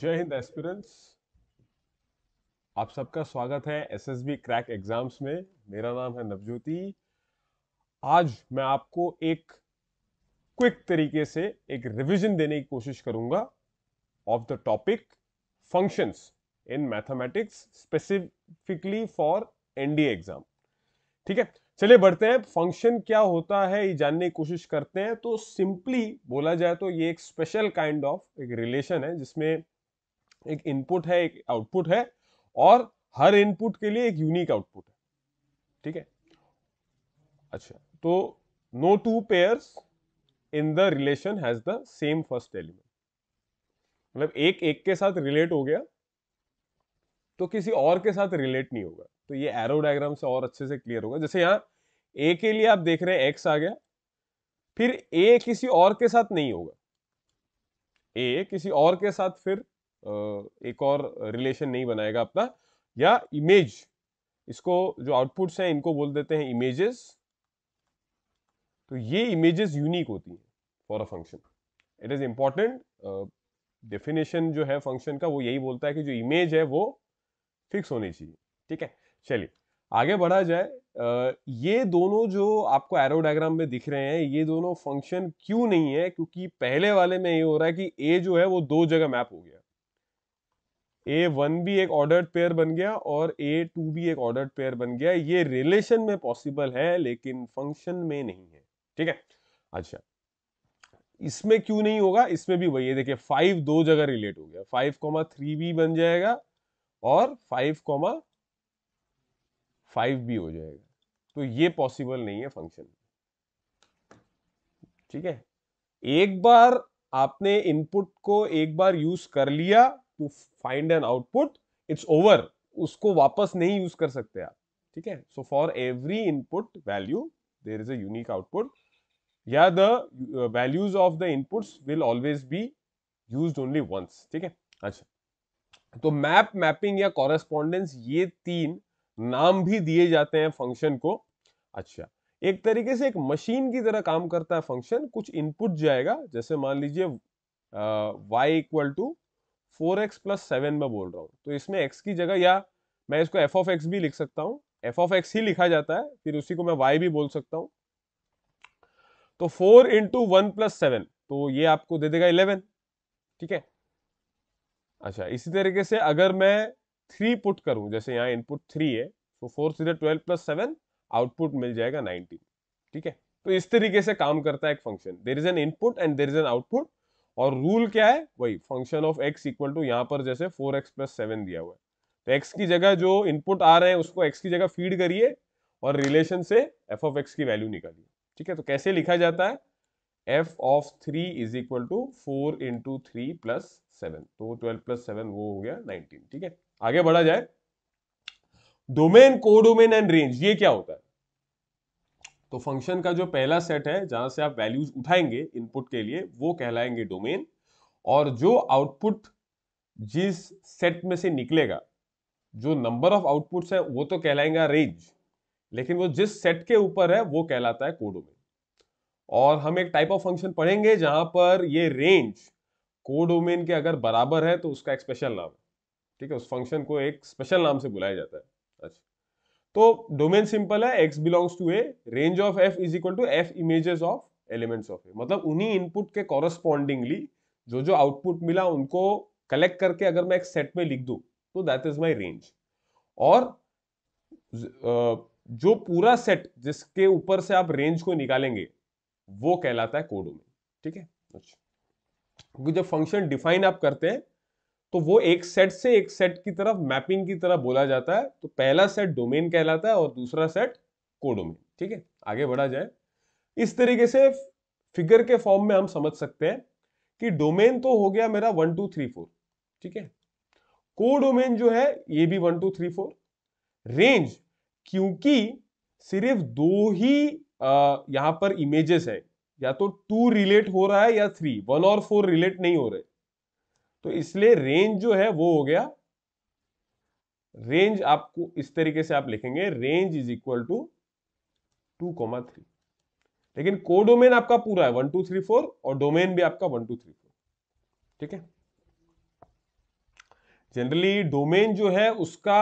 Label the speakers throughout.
Speaker 1: जय हिंद एस्पिरेंट्स आप सबका स्वागत है एसएसबी क्रैक एग्जाम्स में मेरा नाम है नवज्योति आज मैं आपको एक क्विक तरीके से एक रिवीजन देने की कोशिश करूंगा of the topic functions in mathematics specifically for NDA exam ठीक है चलिए बढ़ते हैं फंक्शन क्या होता है ये जानने की कोशिश करते हैं तो सिंपली बोला जाए तो ये एक स्पेशल काइंड ऑफ एक रिलेशन है जिसमें एक इनपुट है एक आउटपुट है और हर इनपुट के लिए एक यूनिक आउटपुट है ठीक है अच्छा तो no two pair in the relation has the same first element मतलब एक एक के साथ रिलेट हो गया तो किसी और के साथ रिलेट नहीं होगा तो ये एरो डायग्राम से और अच्छे से क्लियर होगा जैसे यहां ए के लिए आप देख रहे हैं एक्स आ गया फिर ए किसी और के साथ नहीं होगा ए किसी और के साथ फिर एक और रिलेशन नहीं बनाएगा अपना या इमेज इसको जो आउटपुट्स हैं इनको बोल देते हैं इमेजेस तो ये इमेजेस यूनिक होती हैं for a function it is important definition जो है फंक्शन का वो यही बोलता है कि जो इमेज है वो फिक्स होनी चाहिए ठीक है चलिए आगे बढ़ा जाए ये दोनों जो आपको एरो डायग्राम में दिख रहे हैं ये दोनों फंक्शन क्यों नहीं है क्योंकि पहले वाले में ये हो रहा है कि ए जो है वो दो जगह मैप हो गया ए वन भी एक ऑर्डर्ड पेयर बन गया और ए टू भी एक ऑर्डर्ड पेयर बन गया ये रिलेशन में पॉसिबल है लेकिन फंक्शन में नहीं है ठीक है अच्छा इसमें क्यों नहीं होगा इसमें भी वही है देखिए फाइव दो जगह रिलेट हो गया फाइव कॉमा थ्री भी बन जाएगा और फाइव कॉमा फाइव भी हो जाएगा तो ये पॉसिबल नहीं है फंक्शन ठीक है एक बार आपने इनपुट को एक बार यूज कर लिया to find an output it's over उसको वापस नहीं यूज कर सकते आप ठीक है so for every input value there is a output या the values of the inputs will always be use only once ठीक है अच्छा तो मैप मैपिंग या कॉरेस्पॉन्डेंस ये तीन नाम भी दिए जाते हैं फंक्शन को अच्छा एक तरीके से एक मशीन की तरह काम करता है फंक्शन कुछ इनपुट जाएगा जैसे मान लीजिए y equal to four x plus seven में बोल रहा हूँ तो इसमें एक्स की जगह या मैं इसको एफ ऑफ एक्स भी लिख सकता हूँ एफ ऑफ एक्स ही लिखा जाता है फिर उसी को मैं वाई भी बोल सकता हूँ तो four into one plus seven तो ये आपको दे देगा इलेवन ठीक है अच्छा इसी तरीके से अगर मैं थ्री पुट करूं जैसे यहाँ इनपुट थ्री है तो फोर सीधे ट्वेल्व प्लस सेवन आउटपुट मिल जाएगा नाइनटीन ठीक है तो इस तरीके से काम करता है एक function there is an input and there is an output और रूल क्या है वही function of x equal to यहाँ पर जैसे फोर एक्स प्लस सेवन दिया हुआ है तो एक्स की जगह जो इनपुट आ रहे हैं उसको एक्स की जगह फीड करिए और रिलेशन से एफ ऑफ एक्स की वैल्यू निकालिए ठीक है तो कैसे लिखा जाता है f of three is equal to four into three plus seven तो ट्वेल्व प्लस सेवन वो हो गया नाइनटीन ठीक है आगे बढ़ा जाए डोमेन कोडोमेन एंड रेंज ये क्या होता है तो फंक्शन का जो पहला सेट है जहां से आप वैल्यूज उठाएंगे इनपुट के लिए वो कहलाएंगे डोमेन और जो आउटपुट जिस सेट में से निकलेगा जो नंबर ऑफ आउटपुट्स है वो तो कहलाएंगे रेंज लेकिन वो जिस सेट के ऊपर है वो कहलाता है कोडोमेन और हम एक टाइप ऑफ फंक्शन पढ़ेंगे जहां पर ये रेंज कोडोमेन के अगर बराबर है तो उसका एक स्पेशल नाम है ठीक है उस फंक्शन को एक स्पेशल नाम से बुलाया जाता है तो डोमेन सिंपल है x belongs to A range of f is equal to f images of elements of A मतलब उन्हीं इनपुट के कॉरस्पॉन्डिंगली जो जो आउटपुट मिला उनको कलेक्ट करके अगर मैं एक सेट में लिख दू तो दैट इज माई रेंज और जो पूरा सेट जिसके ऊपर से आप रेंज को निकालेंगे वो कहलाता है कोडोमेन ठीक है अच्छा क्योंकि जब फंक्शन डिफाइन आप करते हैं तो वो एक सेट से एक सेट की तरफ मैपिंग की तरफ बोला जाता है तो पहला सेट डोमेन कहलाता है और दूसरा सेट कोडोमेन ठीक है आगे बढ़ा जाए इस तरीके से फिगर के फॉर्म में हम समझ सकते हैं कि डोमेन तो हो गया मेरा वन टू थ्री फोर ठीक है कोडोमेन जो है ये भी one two three four range क्योंकि सिर्फ दो ही यहां पर इमेजेस है या तो टू रिलेट हो रहा है या थ्री वन और फोर रिलेट नहीं हो रहे तो इसलिए रेंज जो है वो हो गया रेंज आपको इस तरीके से आप लिखेंगे range is equal to two comma three लेकिन को डोमेन आपका पूरा है वन टू थ्री फोर और डोमेन भी आपका वन टू थ्री फोर ठीक है जनरली डोमेन जो है उसका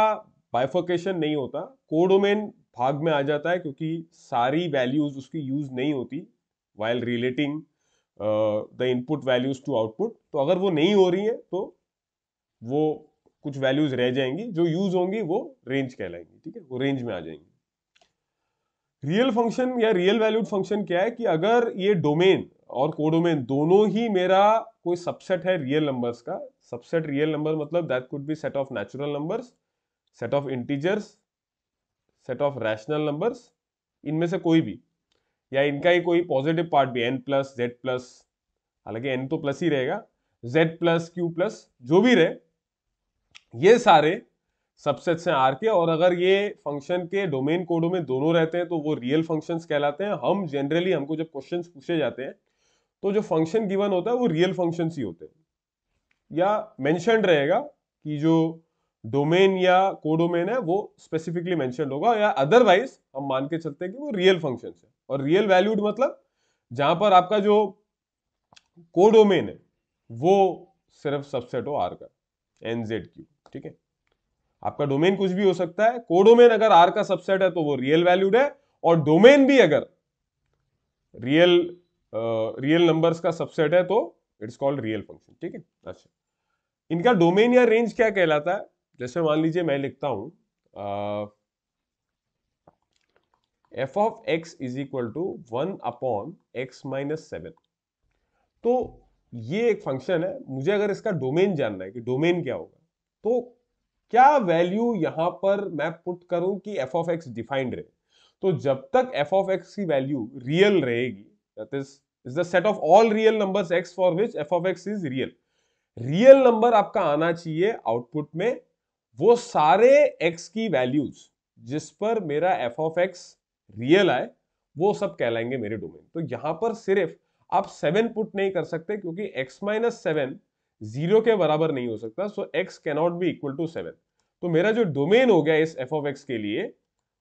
Speaker 1: बाइफोकेशन नहीं होता को डोमेन भाग में आ जाता है क्योंकि सारी वैल्यूज उसकी यूज नहीं होती while relating the input values to output तो अगर वो नहीं हो रही है तो वो कुछ वैल्यूज रह जाएंगी जो यूज होंगी वो रेंज कहलाएंगी ठीक है वो रेंज में आ जाएंगी रियल फंक्शन या रियल वैल्यूड फंक्शन क्या है कि अगर ये डोमेन और कोडोमेन दोनों ही मेरा कोई सबसेट है रियल नंबर्स का सबसेट रियल नंबर मतलब that could be set of natural numbers set of integers set of rational numbers इनमें से कोई भी या इनका ही कोई पॉजिटिव पार्ट भी एन प्लस जेड प्लस हालांकि एन तो प्लस ही रहेगा जेड प्लस क्यू प्लस जो भी रहे ये सारे सबसेट्स हैं आर के और अगर ये फंक्शन के डोमेन कोडों में दोनों रहते हैं तो वो रियल फंक्शंस कहलाते हैं हम जनरली हमको जब क्वेश्चंस पूछे जाते हैं तो जो फंक्शन गिवन होता है वो रियल फंक्शंस ही होते हैं या मैंशन रहेगा कि जो डोमेन या कोडोमेन है वो स्पेसिफिकली मेंशन होगा या अदरवाइज हम मान के चलते हैं कि वो रियल फंक्शन है और रियल वैल्यूड मतलब जहां पर आपका जो कोडोमेन है वो सिर्फ सबसेट हो आर का एनजेड क्यू ठीक है आपका डोमेन कुछ भी हो सकता है कोडोमेन अगर आर का सबसेट है तो वो रियल वैल्यूड है और डोमेन भी अगर रियल रियल नंबर का सबसेट है तो इट्स कॉल्ड रियल फंक्शन ठीक है अच्छा इनका डोमेन या रेंज क्या कहलाता है जैसे मान लीजिए मैं लिखता हूं f of x is equal to one upon x minus seven तो ये एक फंक्शन है मुझे अगर इसका डोमेन जानना है कि डोमेन क्या होगा तो क्या वैल्यू यहां पर मैं पुट करूं कि एफ ऑफ एक्स डिफाइंड रहे तो जब तक एफ ऑफ एक्स की वैल्यू रियल रहेगी that is is the set of all real numbers x for which f of x is real real number आपका आना चाहिए आउटपुट में वो सारे x की वैल्यूज जिस पर मेरा एफ ऑफ एक्स रियल आए वो सब कहलाएंगे मेरे डोमेन तो यहां पर सिर्फ आप सेवन पुट नहीं कर सकते क्योंकि एक्स माइनस सेवन जीरो के बराबर नहीं हो सकता so x cannot be equal to seven तो मेरा जो डोमेन हो गया इस एफ ऑफ एक्स के लिए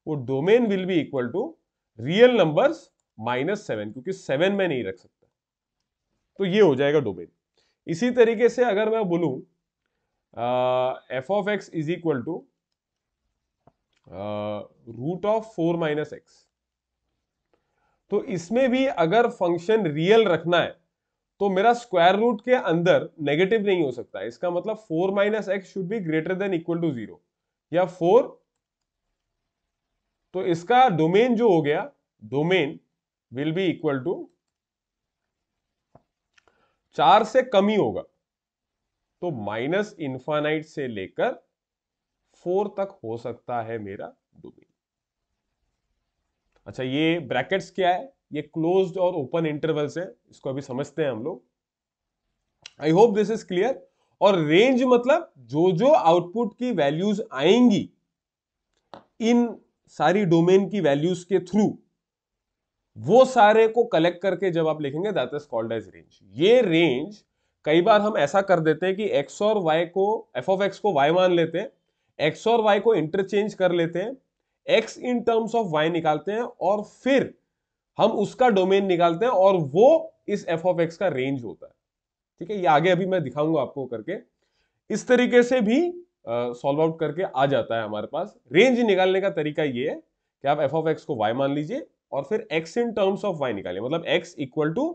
Speaker 1: वो domain will be equal to real numbers minus seven क्योंकि सेवन में नहीं रख सकता तो ये हो जाएगा डोमेन इसी तरीके से अगर मैं बोलूं f of x is equal to root of four minus x तो इसमें भी अगर फंक्शन रियल रखना है तो मेरा स्क्वायर रूट के अंदर नेगेटिव नहीं हो सकता इसका मतलब four minus x should be greater than equal to zero या फोर तो इसका डोमेन जो हो गया domain will be equal to चार से कम ही होगा तो माइनस इंफानाइट से लेकर फोर तक हो सकता है मेरा डोमेन अच्छा ये ब्रैकेट्स क्या है ये क्लोज्ड और ओपन इंटरवल्स है इसको अभी समझते हैं हम लोग I hope this is clear और रेंज मतलब जो जो आउटपुट की वैल्यूज आएंगी इन सारी डोमेन की वैल्यूज के थ्रू वो सारे को कलेक्ट करके जब आप लिखेंगे that is called as range ये रेंज कई बार हम ऐसा कर देते हैं कि एक्स और वाई को एफ ऑफ एक्स को वाई मान लेते हैं एक्स और वाई को इंटरचेंज कर लेते हैं x in terms of y निकालते हैं और फिर हम उसका डोमेन निकालते हैं और वो इस एफ ऑफ एक्स का रेंज होता है ठीक है ये आगे अभी मैं दिखाऊंगा आपको करके इस तरीके से भी सॉल्व uh, आउट करके आ जाता है हमारे पास रेंज निकालने का तरीका ये है कि आप एफ ऑफ एक्स को वाई मान लीजिए और फिर x in terms of y निकालिए मतलब x equal to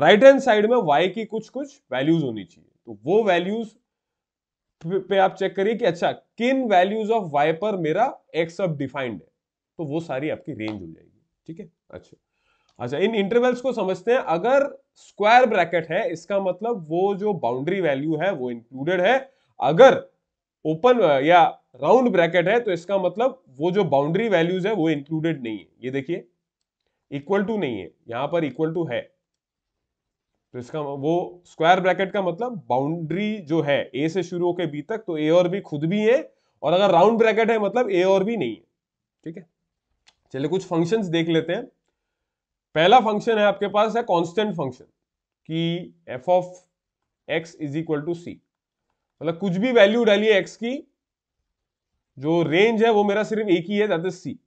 Speaker 1: right hand side में y की कुछ कुछ वैल्यूज होनी चाहिए तो वो वैल्यूज पे आप चेक करिए कि अच्छा किन वैल्यूज ऑफ y पर मेरा x अब डिफाइंड है तो वो सारी आपकी रेंज हो जाएगी ठीक है अच्छा अच्छा इन इंटरवल्स को समझते हैं अगर स्क्वायर ब्रैकेट है इसका मतलब वो जो बाउंड्री वैल्यू है वो इंक्लूडेड है अगर ओपन या राउंड ब्रैकेट है तो इसका मतलब वो जो बाउंड्री वैल्यूज है वो इंक्लूडेड नहीं है ये देखिए इक्वल टू नहीं है यहां पर इक्वल टू है तो इसका वो स्क्वायर ब्रैकेट का मतलब बाउंड्री जो है ए से शुरू होकर बी तक तो ए और बी खुद भी है और अगर राउंड ब्रैकेट है मतलब ए और बी नहीं है ठीक है चलिए कुछ फंक्शंस देख लेते हैं पहला फंक्शन है आपके पास है कांस्टेंट फंक्शन कि f of x is equal to c मतलब कुछ भी वैल्यू डालिए एक्स की जो रेंज है वो मेरा सिर्फ एक ही है दैट इज सी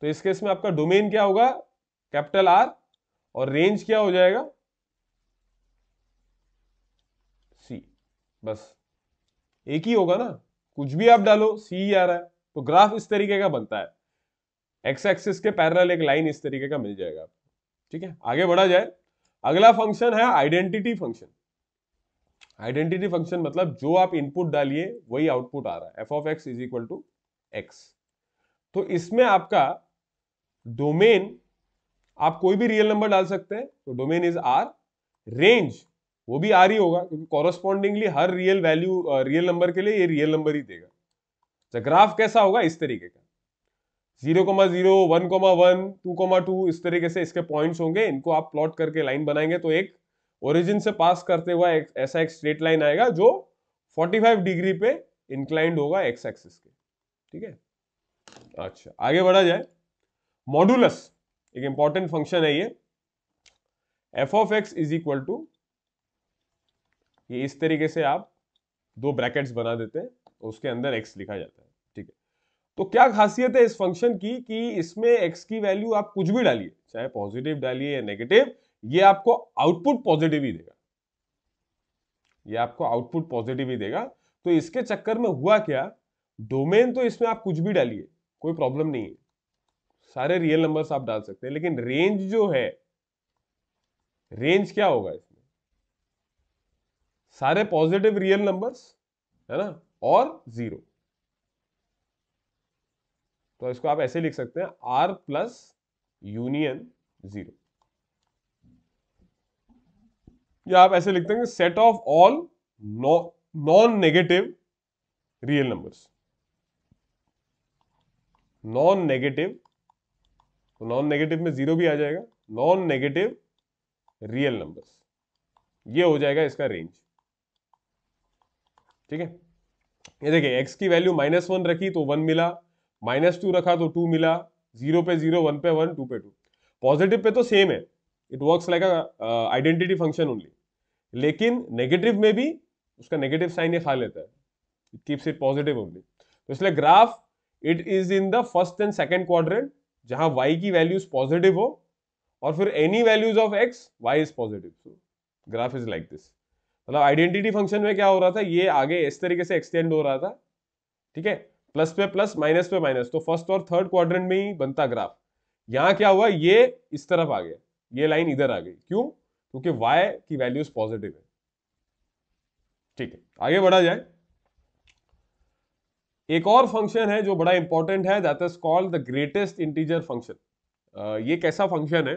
Speaker 1: तो इस केस में आपका डोमेन क्या होगा कैपिटल आर और रेंज क्या हो जाएगा बस एक ही होगा ना कुछ भी आप डालो सी ही आ रहा है तो ग्राफ इस तरीके का बनता है एक्स एक्सिस के पैरल एक लाइन इस तरीके का मिल जाएगा आपको ठीक है आगे बढ़ा जाए अगला फंक्शन है आइडेंटिटी फंक्शन आइडेंटिटी फंक्शन मतलब जो आप इनपुट डालिए वही आउटपुट आ रहा है f of x is equal to x तो इसमें आपका डोमेन आप कोई भी रियल नंबर डाल सकते हैं तो डोमेन इज आर रेंज वो भी आर ही होगा क्योंकि कॉरस्पॉन्डिंगली हर रियल वैल्यू रियल नंबर के लिए ये रियल नंबर ही देगा अच्छा ग्राफ कैसा होगा इस तरीके का zero comma zero one comma one two comma two इस तरीके से इसके पॉइंट्स होंगे इनको आप प्लॉट करके लाइन बनाएंगे तो एक ओरिजिन से पास करते हुआ एक, ऐसा एक स्ट्रेट लाइन आएगा जो 45 डिग्री पे इंक्लाइंड होगा एक्स एक्सिस के ठीक है अच्छा आगे बढ़ा जाए मॉडुलस एक इंपॉर्टेंट फंक्शन है ये f of x is equal to कि इस तरीके से आप दो ब्रैकेट्स बना देते हैं उसके अंदर एक्स लिखा जाता है ठीक है तो क्या खासियत है इस फंक्शन की कि इसमें एक्स की वैल्यू आप कुछ भी डालिए चाहे पॉजिटिव डालिए या नेगेटिव ये आपको आउटपुट पॉजिटिव ही देगा ये आपको आउटपुट पॉजिटिव ही देगा तो इसके चक्कर में हुआ क्या डोमेन तो इसमें आप कुछ भी डालिए कोई प्रॉब्लम नहीं है सारे रियल नंबर्स आप डाल सकते हैं लेकिन रेंज जो है रेंज क्या होगा इसमें सारे पॉजिटिव रियल नंबर्स है ना और जीरो तो इसको आप ऐसे लिख सकते हैं आर प्लस यूनियन जीरो या आप ऐसे लिखते हैं set of all non negative real numbers non negative तो नॉन नेगेटिव में जीरो भी आ जाएगा नॉन नेगेटिव रियल नंबर्स ये हो जाएगा इसका रेंज ठीक है ये देखिए एक्स की वैल्यू माइनस वन रखी तो वन मिला माइनस टू रखा तो टू मिला जीरो पे जीरो वन पे वन टू पे टू पॉजिटिव पे तो सेम है it works like identity function only लेकिन नेगेटिव में भी उसका नेगेटिव साइन ये खा लेता है it keeps it positive only तो इसलिए graph it is in the first and second quadrant जहां वाई की वैल्यूज पॉजिटिव हो और फिर any values of x y is positive so graph is like this मतलब आइडेंटिटी फंक्शन में क्या हो रहा था ये आगे इस तरीके से एक्सटेंड हो रहा था ठीक है प्लस पे प्लस माइनस पे माइनस तो फर्स्ट और थर्ड क्वाड्रेंट में ही बनता ग्राफ यहाँ क्या हुआ ये इस तरफ आ गया ये लाइन इधर आ गई क्यों क्योंकि वाई की वैल्यूज पॉजिटिव है ठीक है आगे बढ़ा जाए एक और फंक्शन है जो बड़ा इंपॉर्टेंट है that is called the greatest integer function ये कैसा फंक्शन है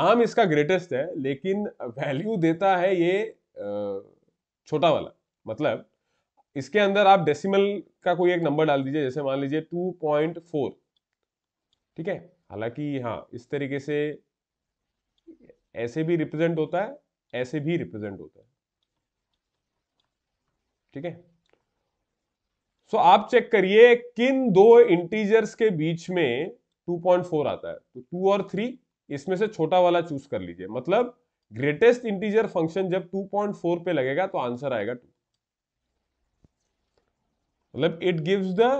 Speaker 1: नाम इसका ग्रेटेस्ट है लेकिन वैल्यू देता है ये छोटा वाला मतलब इसके अंदर आप डेसिमल का कोई एक नंबर डाल दीजिए जैसे मान लीजिए टू पॉइंट फोर ठीक है हालांकि हाँ इस तरीके से ऐसे भी रिप्रेजेंट होता है ऐसे भी रिप्रेजेंट होता है ठीक है सो आप चेक करिए किन दो इंटीजर्स के बीच में 2.4 आता है तो 2 और 3 इसमें से छोटा वाला चूज कर लीजिए मतलब ग्रेटेस्ट इंटीजर फंक्शन जब 2.4 पे लगेगा तो आंसर आएगा टू मतलब it gives the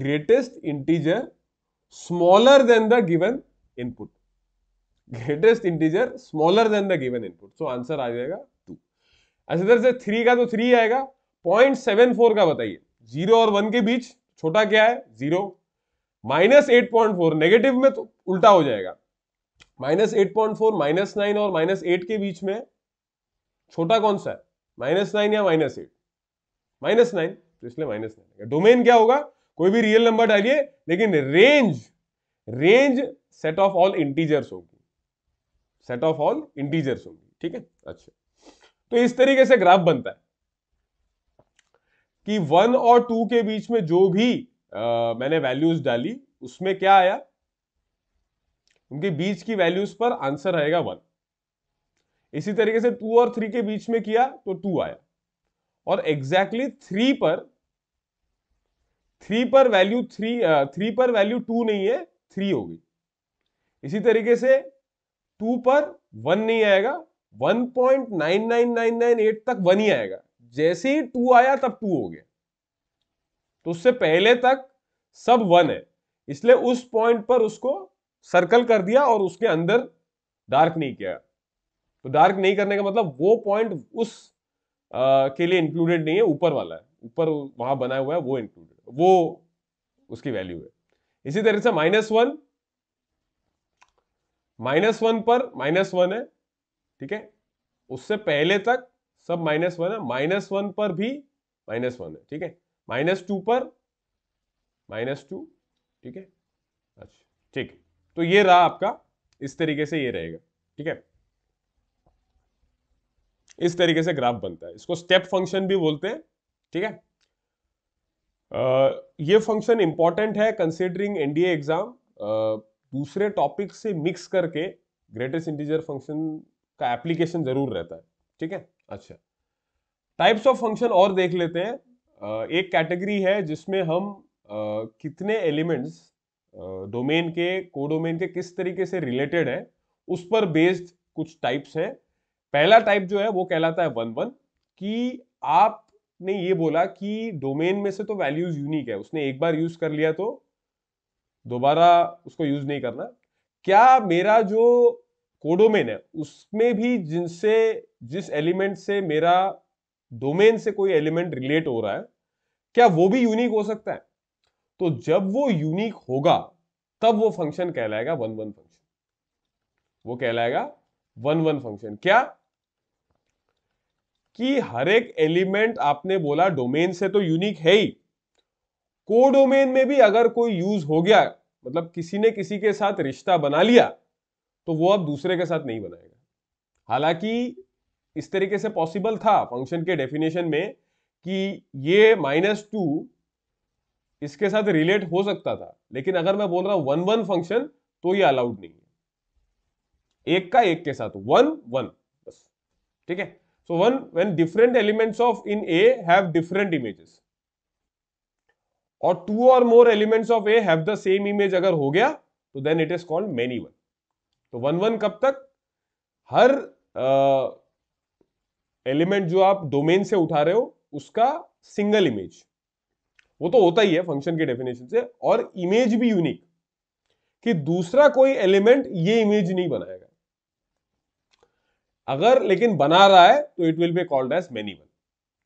Speaker 1: greatest integer smaller than the given input greatest integer smaller than the given input so answer आ जाएगा टू अच्छा इधर से थ्री का तो थ्री आएगा पॉइंट सेवन फोर का बताइए जीरो और वन के बीच छोटा क्या है zero minus eight point four negative में तो उल्टा हो जाएगा minus eight point four minus nine और माइनस एट के बीच में छोटा कौन सा है माइनस नाइन या माइनस एट माइनस नाइन तो इसलिए माइनस नाइन डोमेन क्या होगा कोई भी रियल नंबर डालिए लेकिन range range set of all integers होगी सेट ऑफ ऑल इंटीजर्स होगी ठीक है अच्छा तो इस तरीके से ग्राफ बनता है कि वन और टू के बीच में जो भी आ, मैंने वैल्यूज डाली उसमें क्या आया उनके बीच की वैल्यूज पर आंसर रहेगा वन इसी तरीके से टू और थ्री के बीच में किया तो टू आया और एग्जैक्टली थ्री पर थ्री पर वैल्यू थ्री थ्री पर वैल्यू टू नहीं है थ्री होगी इसी तरीके से टू पर वन नहीं आएगा one point nine nine nine nine eight तक वन ही आएगा जैसे ही टू आया तब टू हो गया तो उससे पहले तक सब वन है इसलिए उस पॉइंट पर उसको सर्कल कर दिया और उसके अंदर डार्क नहीं किया तो डार्क नहीं करने का मतलब वो पॉइंट उस आ, के लिए इंक्लूडेड नहीं है ऊपर वाला है ऊपर वहां बना हुआ है वो इंक्लूडेड वो उसकी वैल्यू है इसी तरह से माइनस वन माइनस वन पर माइनस वन है ठीक है उससे पहले तक सब माइनस वन है माइनस वन पर भी माइनस वन है ठीक है माइनस टू पर माइनस टू ठीक है अच्छा ठीक है तो ये रहा आपका इस तरीके से ये रहेगा ठीक है इस तरीके से ग्राफ बनता है इसको स्टेप फंक्शन भी बोलते हैं ठीक है आ, ये फंक्शन इंपॉर्टेंट है कंसिडरिंग एनडीए एग्जाम दूसरे टॉपिक से मिक्स करके ग्रेटेस्ट इंटीजर फंक्शन का एप्लीकेशन जरूर रहता है ठीक है अच्छा टाइप्स ऑफ फंक्शन और देख लेते हैं आ, एक कैटेगरी है जिसमें हम आ, कितने एलिमेंट्स डोमेन के कोडोमेन के किस तरीके से रिलेटेड है उस पर बेस्ड कुछ टाइप्स हैं पहला टाइप जो है वो कहलाता है वन वन कि आपने ये बोला कि डोमेन में से तो वैल्यूज यूनिक है उसने एक बार यूज कर लिया तो दोबारा उसको यूज नहीं करना क्या मेरा जो कोडोमेन है उसमें भी जिनसे जिस एलिमेंट से मेरा डोमेन से कोई एलिमेंट रिलेट हो रहा है क्या वो भी यूनिक हो सकता है तो जब वो यूनिक होगा तब वो फंक्शन कहलाएगा वन वन फंक्शन वो कहलाएगा वन वन फंक्शन क्या कि हर एक एलिमेंट आपने बोला डोमेन से तो यूनिक है ही को डोमेन में भी अगर कोई यूज हो गया मतलब किसी ने किसी के साथ रिश्ता बना लिया तो वो अब दूसरे के साथ नहीं बनाएगा हालांकि इस तरीके से पॉसिबल था फंक्शन के डेफिनेशन में कि ये माइनस टू इसके साथ रिलेट हो सकता था लेकिन अगर मैं बोल रहा हूं वन वन फंक्शन तो ये अलाउड नहीं है एक का एक के साथ वन वन बस ठीक है so one when different elements of in A have different images और टू और more elements of A have the same image अगर हो गया तो then it is called many one तो वन वन कब तक हर एलिमेंट uh, जो आप डोमेन से उठा रहे हो उसका सिंगल इमेज वो तो होता ही है फंक्शन के डेफिनेशन से और इमेज भी यूनिक कि दूसरा कोई एलिमेंट ये इमेज नहीं बनाएगा अगर लेकिन बना रहा है तो it will be called as many one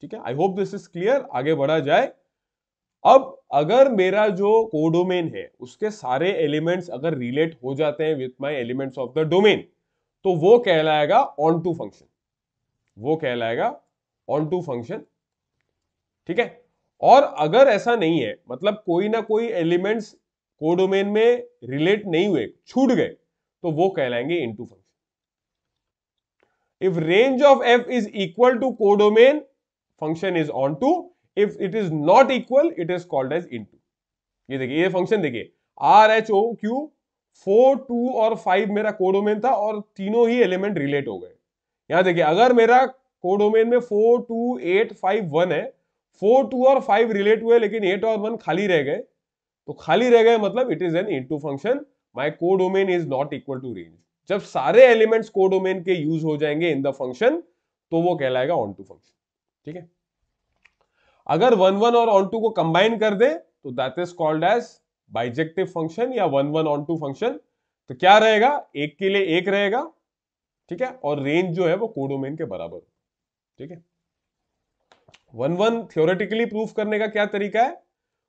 Speaker 1: ठीक है I hope this is clear आगे बढ़ा जाए अब अगर मेरा जो कोडोमेन है उसके सारे एलिमेंट्स अगर रिलेट हो जाते हैं with my elements of the domain तो वो कहलाएगा ऑन टू फंक्शन वो कहलाएगा ऑन टू फंक्शन ठीक है और अगर ऐसा नहीं है मतलब कोई ना कोई एलिमेंट्स कोडोमेन में रिलेट नहीं हुए छूट गए तो वो कहलाएंगे into function if range of f is equal to codomain function is onto if it is not equal it is called as into ये देखिए ये फंक्शन देखिए R H O Q four two और five मेरा codomain था और तीनों ही element relate हो गए यहां देखिए अगर मेरा कोडोमेन में four two eight five one है फोर टू और फाइव रिलेट हुए लेकिन एट और वन खाली रह गए तो खाली रह गए मतलब it is an in function my codomain is not equal to range जब सारे एलिमेंट्स कोडोमेन के यूज हो जाएंगे इन द फंक्शन तो वो कहलाएगा ऑन टू फंक्शन ठीक है अगर वन वन और ऑन टू को कंबाइन कर दे तो that is called as bijective function या one one onto function तो क्या रहेगा एक के लिए एक रहेगा ठीक है और रेंज जो है वो कोडोमेन के बराबर ठीक है वन वन थियोरेटिकली प्रूफ करने का क्या तरीका है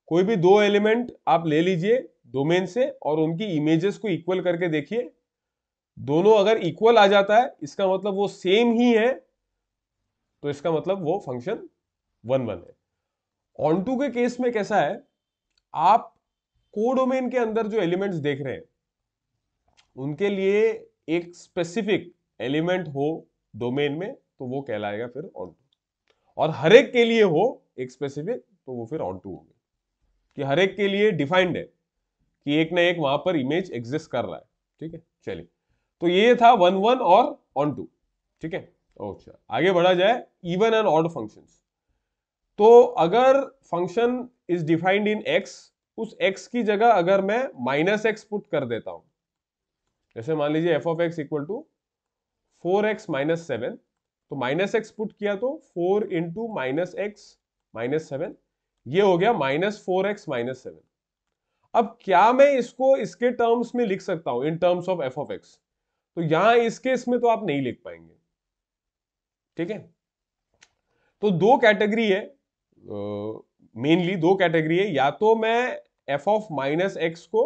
Speaker 1: कोई भी दो एलिमेंट आप ले लीजिए डोमेन से और उनकी इमेजेस को इक्वल करके देखिए दोनों अगर इक्वल आ जाता है इसका मतलब वो सेम ही है तो इसका मतलब वो फंक्शन वन वन है ऑन टू के केस में कैसा है आप कोडोमेन के अंदर जो एलिमेंट्स देख रहे हैं उनके लिए एक स्पेसिफिक एलिमेंट हो डोमेन में तो वो कहलाएगा फिर ऑन टू और हर एक के लिए हो एक स्पेसिफिक तो वो फिर ऑन टू होंगे कि हर एक के लिए डिफाइंड है कि एक ना एक वहां पर इमेज एग्जिस्ट कर रहा है ठीक है चलिए तो ये था वन वन और ऑन टू ठीक है अच्छा आगे बढ़ा जाए इवन एंड ऑड फंक्शन तो अगर function is defined in x उस एक्स की जगह अगर मैं माइनस एक्स पुट कर देता हूं जैसे मान लीजिए f of x equal to four x minus seven तो माइनस एक्स पुट किया तो four into minus x minus seven ये हो गया minus four x minus seven अब क्या मैं इसको इसके टर्म्स में लिख सकता हूं in terms of F of x तो यहां इस केस में तो आप नहीं लिख पाएंगे ठीक है तो दो कैटेगरी है मेनली uh, दो कैटेगरी है या तो मैं एफ ऑफ माइनस एक्स को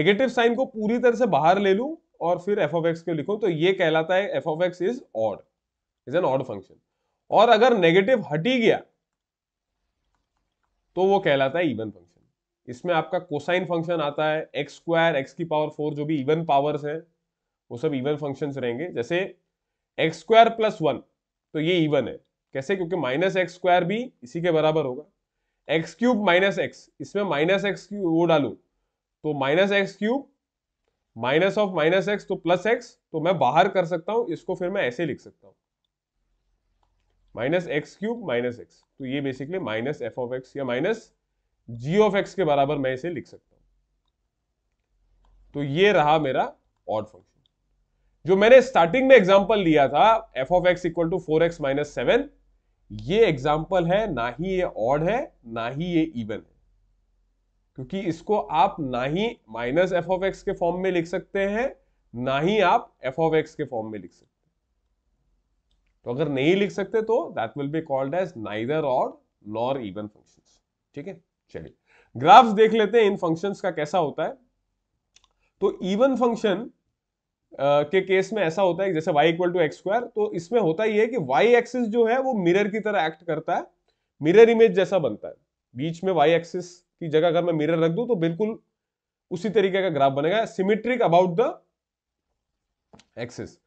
Speaker 1: नेगेटिव साइन को पूरी तरह से बाहर ले लूं और फिर एफ ऑफ एक्स को लिखूं तो ये कहलाता है f of x is odd is an odd function और अगर नेगेटिव हट ही गया तो वो कहलाता है इवन फंक्शन इसमें आपका कोसाइन फंक्शन आता है एक्स स्क्वायर एक्स की पावर फोर जो भी इवन पावर्स है वो सब इवन फंक्शन रहेंगे जैसे एक्स स्क्वायर प्लस वन तो ये इवन है कैसे क्योंकि माइनस एक्स स्क्वायर भी इसी के बराबर होगा एक्स क्यूब माइनस एक्स इसमें माइनस एक्स क्यूब वो डालू तो minus x cube minus of minus x तो प्लस एक्स तो मैं बाहर कर सकता हूं इसको फिर मैं ऐसे लिख सकता हूं minus x cube minus x तो ये basically minus f of x या माइनस जी ऑफ एक्स के बराबर मैं इसे लिख सकता हूं तो ये रहा मेरा ऑड फंक्शन जो मैंने स्टार्टिंग में एग्जांपल लिया था f of x equal to four x minus seven ये एग्जांपल है ना ही ये ऑड है ना ही ये इवन है क्योंकि इसको आप ना ही माइनस एफ ऑफ एक्स के फॉर्म में लिख सकते हैं ना ही आप एफ ऑफ एक्स के फॉर्म में लिख सकते हैं तो अगर नहीं लिख सकते तो that will be called as neither और नॉर इवन फंक्शन ठीक है चलिए ग्राफ्स देख लेते हैं इन फंक्शंस का कैसा होता है तो इवन फंक्शन के केस में ऐसा होता है जैसे y equal to x square तो इसमें होता ही है कि y एक्सिस जो है वो मिरर की तरह एक्ट करता है मिरर इमेज जैसा बनता है बीच में y एक्सिस की जगह अगर मैं मिरर रख दूं तो बिल्कुल उसी तरीके का ग्राफ बनेगा symmetric about the axis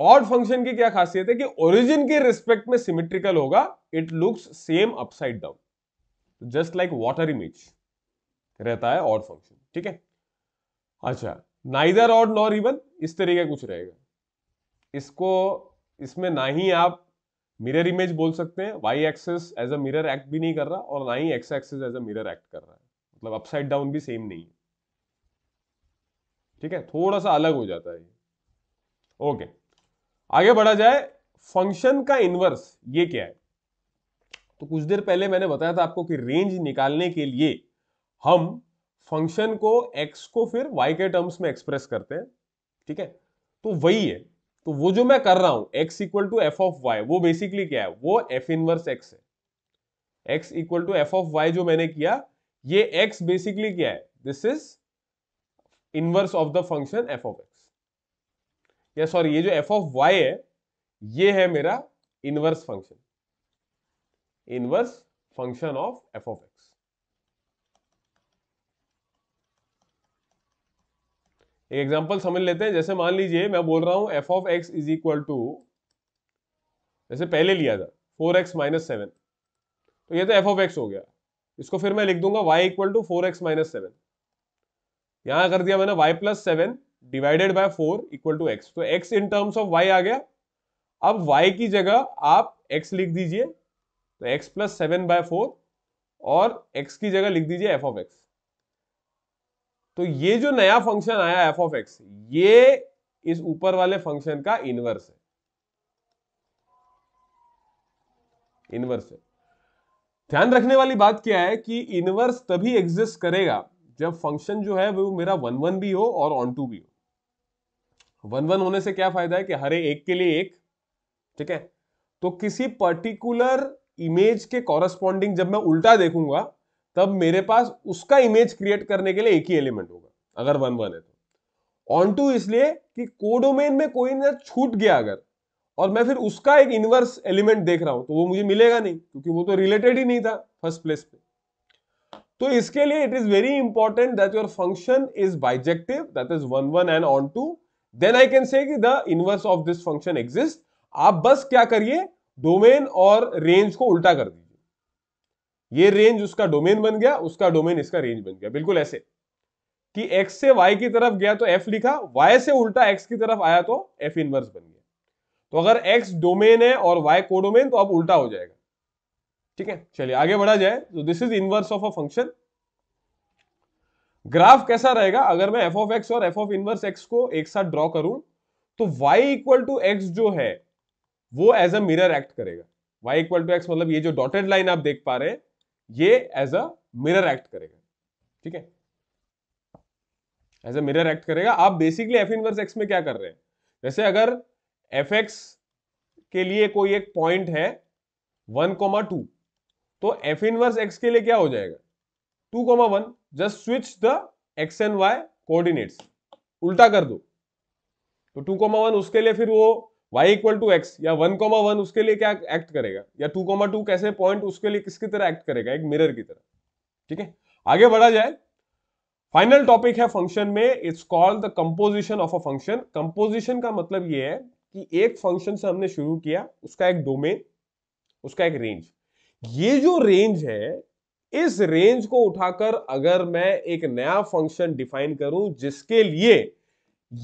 Speaker 1: odd function की क्या खासियत है कि ओरिजिन के रिस्पेक्ट में सिमेट्रिकल होगा it looks same upside down just like water image रहता है ऑड फंक्शन ठीक है अच्छा नाइदर ऑड नॉर इवन इस तरीके कुछ रहेगा इसको इसमें ना ही आप मिरर इमेज बोल सकते हैं y axis as a mirror act भी नहीं कर रहा और ना ही x axis as a mirror act कर रहा है मतलब अपसाइड डाउन भी सेम नहीं है ठीक है थोड़ा सा अलग हो जाता है ओके okay. आगे बढ़ा जाए फंक्शन का इनवर्स ये क्या है तो कुछ देर पहले मैंने बताया था आपको कि रेंज निकालने के लिए हम फंक्शन को x को फिर y के टर्म्स में एक्सप्रेस करते हैं ठीक है तो वही है तो वो जो मैं कर रहा हूं x equal to f of y वो बेसिकली क्या है वो f इनवर्स x है x equal to f of y जो मैंने किया ये x बेसिकली क्या है this is inverse of the function f of x या सॉरी ये जो एफ ऑफ वाई है ये है मेरा inverse function inverse function of F of x एक एग्जांपल समझ लेते हैं जैसे मान लीजिए मैं बोल रहा हूं f of x is equal to जैसे पहले लिया था फोर एक्स माइनस सेवन तो ये तो एफ ऑफ एक्स हो गया इसको फिर मैं लिख दूंगा y equal to four x minus seven यहां कर दिया मैंने y plus seven divided by four equal to x तो x in terms of y आ गया अब वाई की जगह आप एक्स लिख दीजिए तो x plus seven by four और एक्स की जगह लिख दीजिए एफ ऑफ एक्स तो ये जो नया फंक्शन आया एफ ऑफ एक्स ये इस ऊपर वाले फंक्शन का इनवर्स है इनवर्स है ध्यान रखने वाली बात क्या है कि इनवर्स तभी एग्जिस्ट करेगा जब फंक्शन जो है वो मेरा वन वन भी हो और ऑन टू भी हो वन वन होने से क्या फायदा है कि हरे एक के लिए एक ठीक है तो किसी पर्टिकुलर इमेज के कॉरस्पॉन्डिंग जब मैं उल्टा देखूंगा तब मेरे पास उसका इमेज क्रिएट करने के लिए एक ही एलिमेंट होगा अगर वन वन है तो ऑन टू इसलिए कि कोडोमेन में कोई ना छूट गया अगर और मैं फिर उसका एक इनवर्स एलिमेंट देख रहा हूं तो वो मुझे मिलेगा नहीं क्योंकि वो तो रिलेटेड ही नहीं था फर्स्ट प्लेस पे तो इसके लिए it is very important that your function is bijective that is one one and onto then I can say the inverse of this function exist आप बस क्या करिए डोमेन और रेंज को उल्टा कर दीजिए ये रेंज उसका डोमेन बन गया उसका डोमेन इसका रेंज बन गया बिल्कुल ऐसे कि x से y की तरफ गया तो f लिखा y से उल्टा x की तरफ आया तो f इनवर्स बन गया तो अगर x डोमेन है और y कोडोमेन तो अब उल्टा हो जाएगा ठीक है चलिए आगे बढ़ा जाए तो this is inverse of a function graph कैसा रहेगा अगर मैं एफ ऑफ एक्स और एफ ऑफ इनवर्स एक्स को एक साथ ड्रॉ करूं तो वाई इक्वल टू एक्स जो है वो एज अ मिरर एक्ट करेगा y इक्वल टू एक्स मतलब ये जो डॉटेड लाइन आप देख पा रहे हैं ये एज अ मिरर एक्ट करेगा ठीक है एज अ मिरर एक्ट करेगा आप बेसिकली एफ इनवर्स एक्स में क्या कर रहे हैं जैसे अगर एफ एक्स के लिए कोई एक पॉइंट है वन कोमा टू तो एफ इनवर्स एक्स के लिए क्या हो जाएगा two comma one just switch the x and y coordinates उल्टा कर दो तो टू कोमा वन उसके लिए फिर वो y इक्वल टू एक्स या वन कोमा वन उसके लिए क्या एक्ट करेगा या टू कोमा टू कैसे पॉइंट उसके लिए किसकी तरह एक्ट करेगा एक मिरर की तरह ठीक है आगे बढ़ा जाए फाइनल टॉपिक है फंक्शन में it's called the composition of a function composition का मतलब ये है कि एक फंक्शन से हमने शुरू किया उसका एक डोमेन उसका एक रेंज ये जो रेंज है इस रेंज को उठाकर अगर मैं एक नया फंक्शन डिफाइन करूं जिसके लिए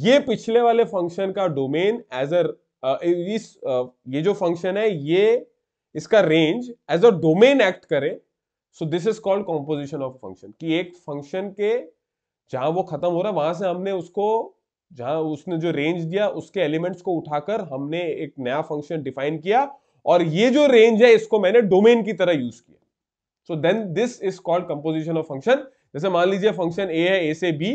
Speaker 1: ये पिछले वाले फंक्शन का डोमेन एज अ इस uh, ये जो फंक्शन है ये इसका range as a domain act करे so this is called composition of function कि एक फंक्शन के जहां वो खत्म हो रहा है वहां से हमने उसको जहां उसने जो रेंज दिया उसके एलिमेंट्स को उठाकर हमने एक नया फंक्शन डिफाइन किया और ये जो रेंज है इसको मैंने डोमेन की तरह यूज किया so then this is called composition of function जैसे मान लीजिए फंक्शन ए है ए से बी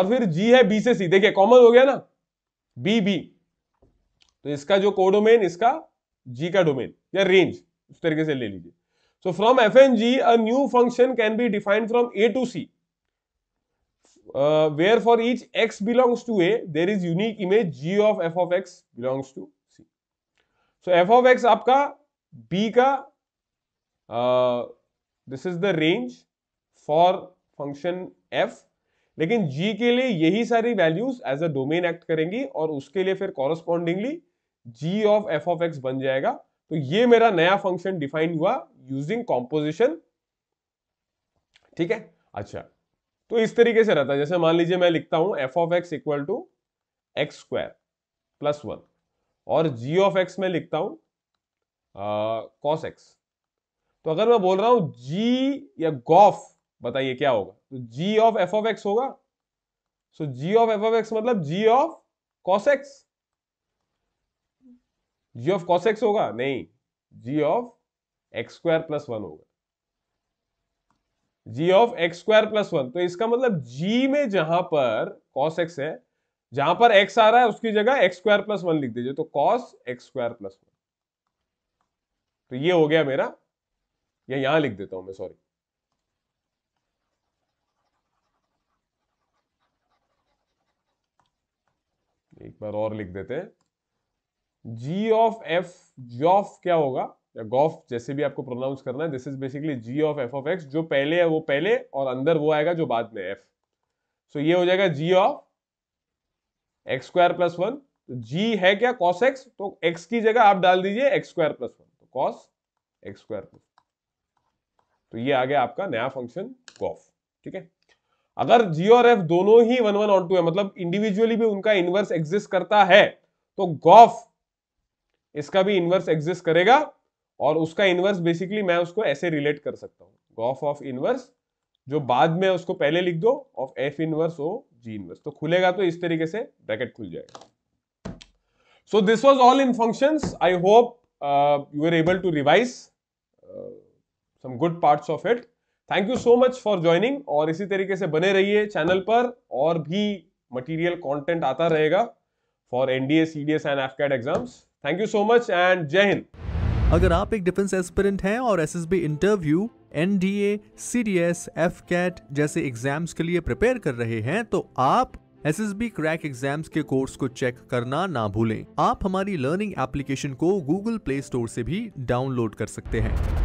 Speaker 1: और फिर जी है बी से सी देखिए कॉमन हो गया ना बी बी तो इसका जो को डोमेन इसका जी का डोमेन या रेंज उस तरीके से ले लीजिए so from F and G a new function can be defined from A to C where for each X belongs to A there is unique image G of F of X belongs to C so F of X आपका B का this is the range for function F लेकिन G के लिए यही सारी values as a domain act करेंगी और उसके लिए फिर correspondingly ji of F of x बन जाएगा तो ये मेरा नया फंक्शन डिफाइन हुआ यूजिंग कॉम्पोजिशन ठीक है अच्छा तो इस तरीके से रहता है जैसे मान लीजिए मैं लिखता हूं f of x equal to x square plus one और जी ऑफ एक्स में लिखता हूं कॉस एक्स तो अगर मैं बोल रहा हूं जी या गॉफ बताइए क्या होगा तो g of F of x होगा so g of F of x मतलब g of cos x g of cos x होगा नहीं g of x square plus one होगा g of x square plus one तो इसका मतलब जी में जहां पर कॉस एक्स है जहां पर एक्स आ रहा है उसकी जगह एक्स स्क्वायर प्लस वन लिख दीजिए तो cos x square plus one तो ये हो गया मेरा या यहां लिख देता हूं मैं सॉरी एक बार और लिख देते हैं जी ऑफ एफ जॉफ क्या होगा या गॉफ जैसे भी आपको प्रोनाउंस करना है this is basically g of F of x जो पहले है वो पहले और अंदर वो आएगा जो बाद में एफ सो so ये हो जाएगा g of x square plus one तो जी है क्या कॉस एक्स तो एक्स की जगह आप डाल दीजिए एक्स स्क्वायर प्लस वन तो कॉस एक्स स्क्वायर प्लस तो ये आ गया आपका नया फंक्शन गॉफ ठीक है अगर जी और एफ दोनों ही वन वन ऑन टू है मतलब इंडिविजुअली भी उनका इनवर्स एग्जिस्ट करता है तो गॉफ इसका भी इनवर्स एग्जिस्ट करेगा और उसका इनवर्स बेसिकली मैं उसको ऐसे रिलेट कर सकता हूं गॉफ ऑफ इनवर्स जो बाद में उसको पहले लिख दो of f inverse o g inverse तो खुलेगा तो इस तरीके से ब्रैकेट खुल जाएगा so this was all in function I hope you are able to revise some good parts of it thank you so much for joining और इसी तरीके से बने रहिए चैनल पर और भी मटेरियल कंटेंट आता रहेगा for NDA CDS and AFCAT exams thank you so much and जय हिंद अगर आप एक डिफेंस एस्पिरेंट हैं और SSB interview NDA CDS AFCAT जैसे एग्जाम्स के लिए प्रिपेयर कर रहे हैं तो आप S S B crack exams के कोर्स को चेक करना ना भूलें आप हमारी लर्निंग एप्लीकेशन को गूगल प्ले स्टोर से भी डाउनलोड कर सकते हैं